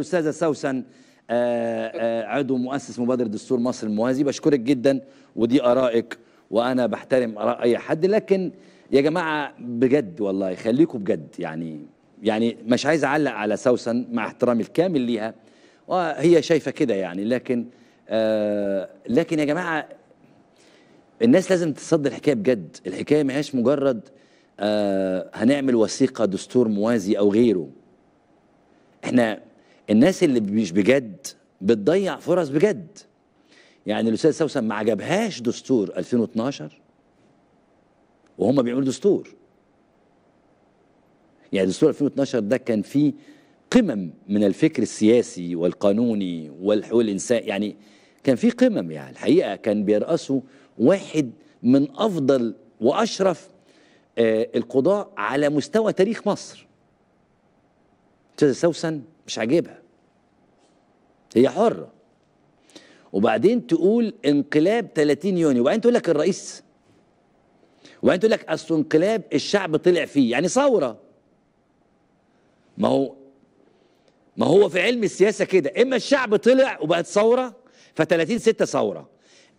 استاذه سوسن آه، آه، عضو مؤسس مبادره دستور مصر الموازي بشكرك جدا ودي ارائك وانا بحترم اراء اي حد لكن يا جماعه بجد والله خليكم بجد يعني يعني مش عايز اعلق على سوسن مع احترامي الكامل ليها وهي شايفه كده يعني لكن آه لكن يا جماعه الناس لازم تصدق الحكايه بجد الحكايه ما هياش مجرد آه هنعمل وثيقه دستور موازي او غيره احنا الناس اللي مش بجد بتضيع فرص بجد يعني الاستاذ سوسن ما عجبهاش دستور 2012 وهم بيعملوا دستور يعني دستور 2012 ده كان فيه قمم من الفكر السياسي والقانوني الانسان يعني كان فيه قمم يعني الحقيقة كان بيرأسه واحد من أفضل وأشرف آه، القضاء على مستوى تاريخ مصر أستاذ سوسن مش عاجبها هي حرة وبعدين تقول انقلاب 30 يونيو وبعدين تقول لك الرئيس وبعدين تقول لك اصل انقلاب الشعب طلع فيه يعني ثوره ما هو ما هو في علم السياسه كده اما الشعب طلع وبقت ثوره ف 30 6 ثوره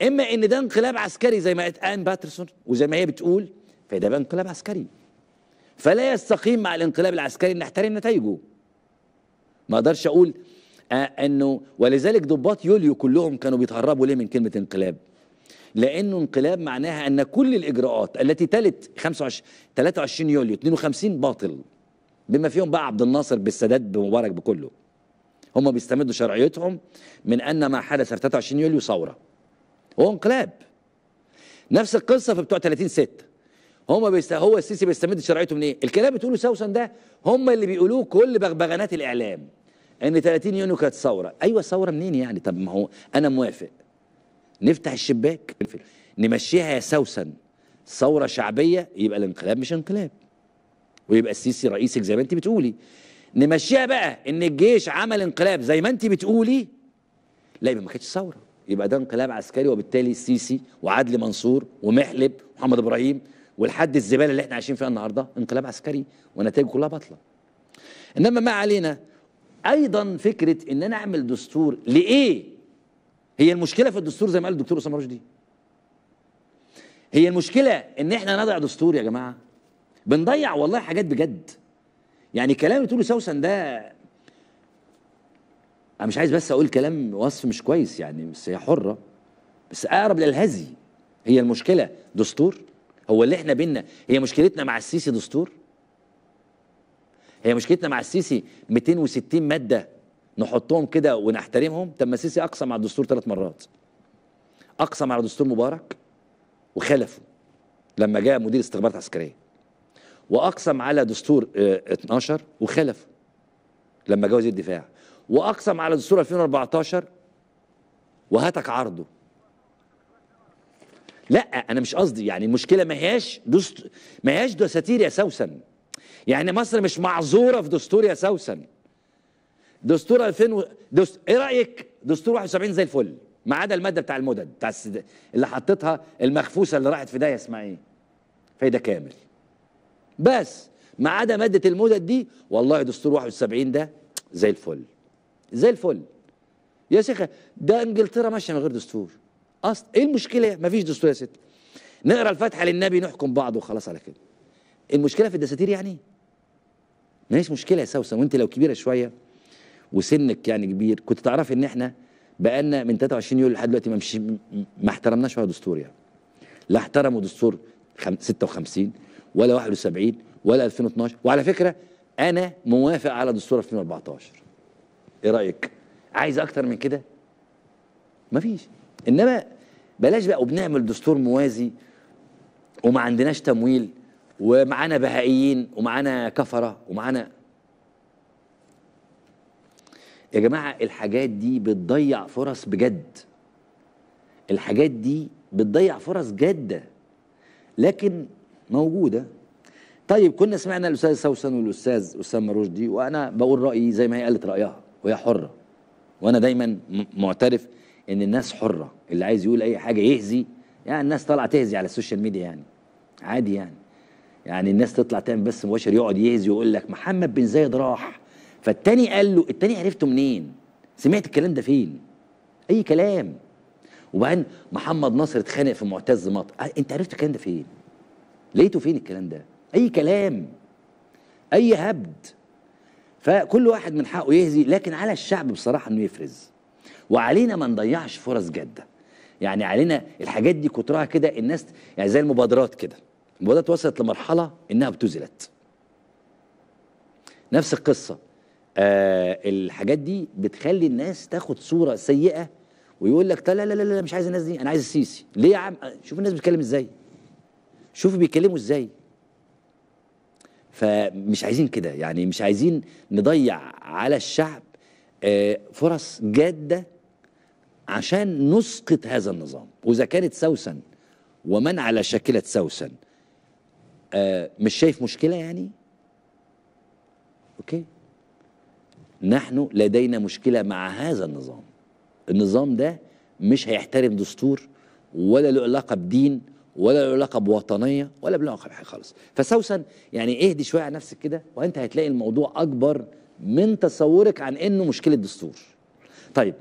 اما ان ده انقلاب عسكري زي ما قالت ان باترسون وزي ما هي بتقول فده بقى انقلاب عسكري فلا يستقيم مع الانقلاب العسكري ان نحترم نتائجه ما اقدرش اقول آه انه ولذلك ضباط يوليو كلهم كانوا بيتهربوا ليه من كلمه انقلاب لانه انقلاب معناها ان كل الاجراءات التي تلت 25 23 يوليو 52 باطل بما فيهم بقى عبد الناصر بالسادات بمبارك بكله هم بيستمدوا شرعيتهم من ان ما حدث في 23 يوليو ثوره هو انقلاب نفس القصه في بتوع 30 6 هم بيست... هو السيسي بيستمد شرعيته من ايه؟ الكلام بتقوله سوسن ده هم اللي بيقولوه كل بغبغانات الاعلام ان 30 يونيو كانت ثوره، ايوه ثوره منين يعني؟ طب ما هو انا موافق نفتح الشباك نمشيها يا سوسن ثوره شعبيه يبقى الانقلاب مش انقلاب ويبقى السيسي رئيسك زي ما انت بتقولي نمشيها بقى ان الجيش عمل انقلاب زي ما انت بتقولي لا يبقى ما كانتش ثوره يبقى ده انقلاب عسكري وبالتالي السيسي وعدلي منصور ومحلب ومحمد ابراهيم والحد الزباله اللي احنا عايشين فيها النهارده انقلاب عسكري ونتائجه كلها باطله انما ما علينا ايضا فكره ان انا اعمل دستور لايه هي المشكله في الدستور زي ما قال الدكتور اسامه رشدي هي المشكله ان احنا نضع دستور يا جماعه بنضيع والله حاجات بجد يعني كلام اللي تقوله سوسن ده انا مش عايز بس اقول كلام وصف مش كويس يعني بس هي حره بس اقرب للهزي هي المشكله دستور هو اللي احنا بينا هي مشكلتنا مع السيسي دستور هي مشكلتنا مع السيسي 260 ماده نحطهم كده ونحترمهم طب ما السيسي اقسم على الدستور ثلاث مرات اقسم على دستور مبارك وخلفه لما جاء مدير استخبارات عسكريه واقسم على دستور 12 آه، وخلفه لما جه وزير الدفاع واقسم على دستور 2014 وهتك عرضه لا انا مش قصدي يعني المشكله ما هياش دست... ما هياش دساتير يا سوسن يعني مصر مش معذوره في دستور يا سوسن دستور 2000 و... دست... ايه رايك دستور 71 زي الفل ما عدا الماده بتاع المدد بتاع السد... اللي حطيتها المخفوسه اللي راحت في ده اسمها ايه فايده كامل بس ما عدا ماده المدد دي والله دستور 71 ده زي الفل زي الفل يا شيخ ده انجلترا ماشيه من غير دستور اصل ايه المشكله مفيش دستور يا ست نقرا الفاتحه للنبي نحكم بعض وخلاص على كده المشكله في الدساتير يعني ماليش مشكله يا سوسن وانت لو كبيره شويه وسنك يعني كبير كنت تعرف ان احنا بقالنا من 23 يوليو لحد دلوقتي ما مش ما احترمناش ولا دستور يعني لا احترموا دستور 56 ولا 71 ولا 2012 وعلى فكره انا موافق على دستور 2014 ايه رايك عايز اكتر من كده مفيش انما بلاش بقى وبنعمل دستور موازي وما عندناش تمويل ومعانا بهائيين ومعانا كفره ومعانا يا جماعه الحاجات دي بتضيع فرص بجد الحاجات دي بتضيع فرص جاده لكن موجوده طيب كنا سمعنا الاستاذ سوسن والاستاذ اسامه رشدي وانا بقول رايي زي ما هي قالت رايها وهي حره وانا دايما معترف ان الناس حره اللي عايز يقول اي حاجه يهزي يعني الناس طالعه تهزي على السوشيال ميديا يعني عادي يعني يعني الناس تطلع تعمل بس مباشر يقعد يهزي ويقول لك محمد بن زايد راح فالتاني قال له التاني عرفته منين سمعت الكلام ده فين اي كلام وبعدين محمد ناصر اتخانق في معتز مطر آه، انت عرفت الكلام ده فين لقيته فين الكلام ده اي كلام اي هبد فكل واحد من حقه يهزي لكن على الشعب بصراحه انه يفرز وعلينا ما نضيعش فرص جاده يعني علينا الحاجات دي كترها كده الناس يعني زي المبادرات كده المبادرات وصلت لمرحله انها ابتزلت نفس القصه آه الحاجات دي بتخلي الناس تاخد صوره سيئه ويقول لك لا لا لا لا مش عايز الناس دي انا عايز السيسي ليه يا عم شوف الناس بتتكلم ازاي شوف بيتكلموا ازاي فمش عايزين كده يعني مش عايزين نضيع على الشعب آه، فرص جادة عشان نسقط هذا النظام وإذا كانت سوسن ومن على شاكلة سوسن آه، مش شايف مشكلة يعني أوكي نحن لدينا مشكلة مع هذا النظام النظام ده مش هيحترم دستور ولا له علاقة بدين ولا له علاقة بوطنية ولا له علاقة بحاجة خالص فسوسن يعني اهدي شوية على نفسك كده وأنت هتلاقي الموضوع أكبر من تصورك عن انه مشكله دستور طيب